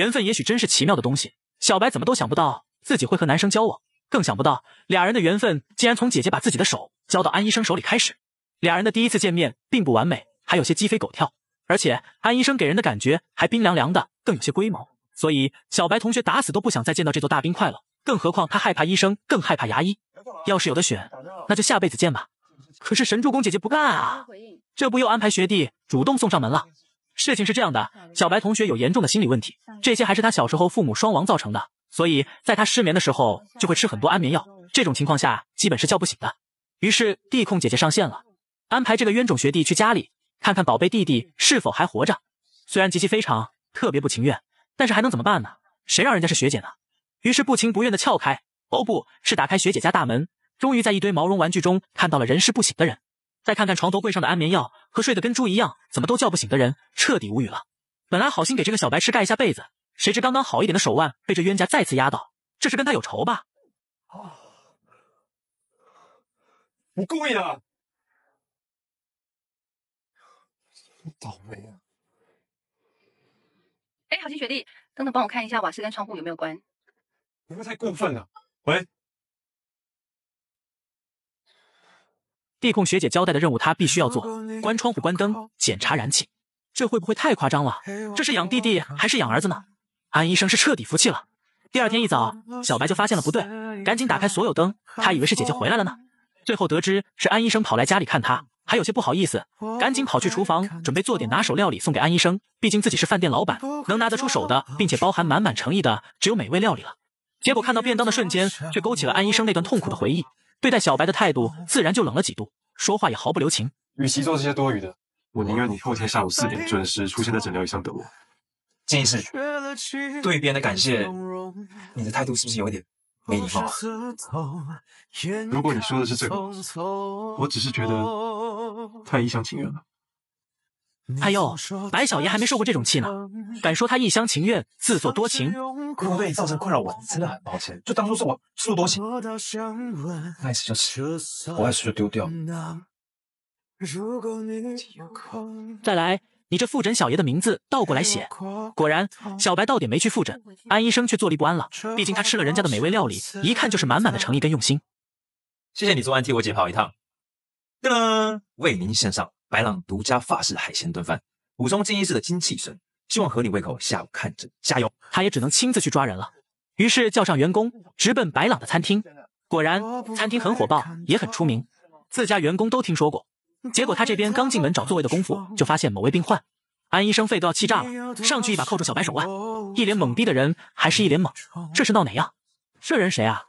缘分也许真是奇妙的东西。小白怎么都想不到自己会和男生交往，更想不到俩人的缘分竟然从姐姐把自己的手交到安医生手里开始。俩人的第一次见面并不完美，还有些鸡飞狗跳，而且安医生给人的感觉还冰凉凉的，更有些龟毛。所以小白同学打死都不想再见到这座大冰块了，更何况他害怕医生，更害怕牙医。要是有的选，那就下辈子见吧。可是神助攻姐姐不干啊，这不又安排学弟主动送上门了。事情是这样的，小白同学有严重的心理问题，这些还是他小时候父母双亡造成的，所以在他失眠的时候就会吃很多安眠药，这种情况下基本是叫不醒的。于是地控姐姐上线了，安排这个冤种学弟去家里看看宝贝弟弟是否还活着。虽然极其非常特别不情愿，但是还能怎么办呢？谁让人家是学姐呢？于是不情不愿的撬开，哦不是打开学姐家大门，终于在一堆毛绒玩具中看到了人事不醒的人。再看看床头柜上的安眠药和睡得跟猪一样，怎么都叫不醒的人，彻底无语了。本来好心给这个小白痴盖一下被子，谁知刚刚好一点的手腕被这冤家再次压到，这是跟他有仇吧？啊！你故意的！你倒霉啊！哎，好心学弟，等等帮我看一下瓦斯跟窗户有没有关？不会太过分了？喂。地控学姐交代的任务，她必须要做。关窗户，关灯，检查燃气，这会不会太夸张了？这是养弟弟还是养儿子呢？安医生是彻底服气了。第二天一早，小白就发现了不对，赶紧打开所有灯。他以为是姐姐回来了呢。最后得知是安医生跑来家里看他，还有些不好意思，赶紧跑去厨房准备做点拿手料理送给安医生。毕竟自己是饭店老板，能拿得出手的，并且包含满满诚意的，只有美味料理了。结果看到便当的瞬间，却勾起了安医生那段痛苦的回忆。对待小白的态度自然就冷了几度，说话也毫不留情。与其做这些多余的，我宁愿你后天下午四点准时出现在诊疗椅上等我。建议是，对别人的感谢，你的态度是不是有点没礼貌？如果你说的是这个，我只是觉得太一厢情愿了。哎呦，白小爷还没受过这种气呢！敢说他一厢情愿、自作多情？如果对你造成困扰，我真的很抱歉。就当做是我自作多情，就爱就丢掉。再来，你这复诊小爷的名字倒过来写。果然，小白到点没去复诊，安医生却坐立不安了。毕竟他吃了人家的美味料理，一看就是满满的诚意跟用心。谢谢你昨晚替我解跑一趟，噔，为您献上。白朗独家法式海鲜炖饭，武松近一式的精气神，希望合理胃口。下午看诊，加油！他也只能亲自去抓人了，于是叫上员工，直奔白朗的餐厅。果然，餐厅很火爆，也很出名，自家员工都听说过。结果他这边刚进门找座位的功夫，就发现某位病患，安医生肺都要气炸了，上去一把扣住小白手腕，一脸懵逼的人还是一脸懵，这是闹哪样？这人谁啊？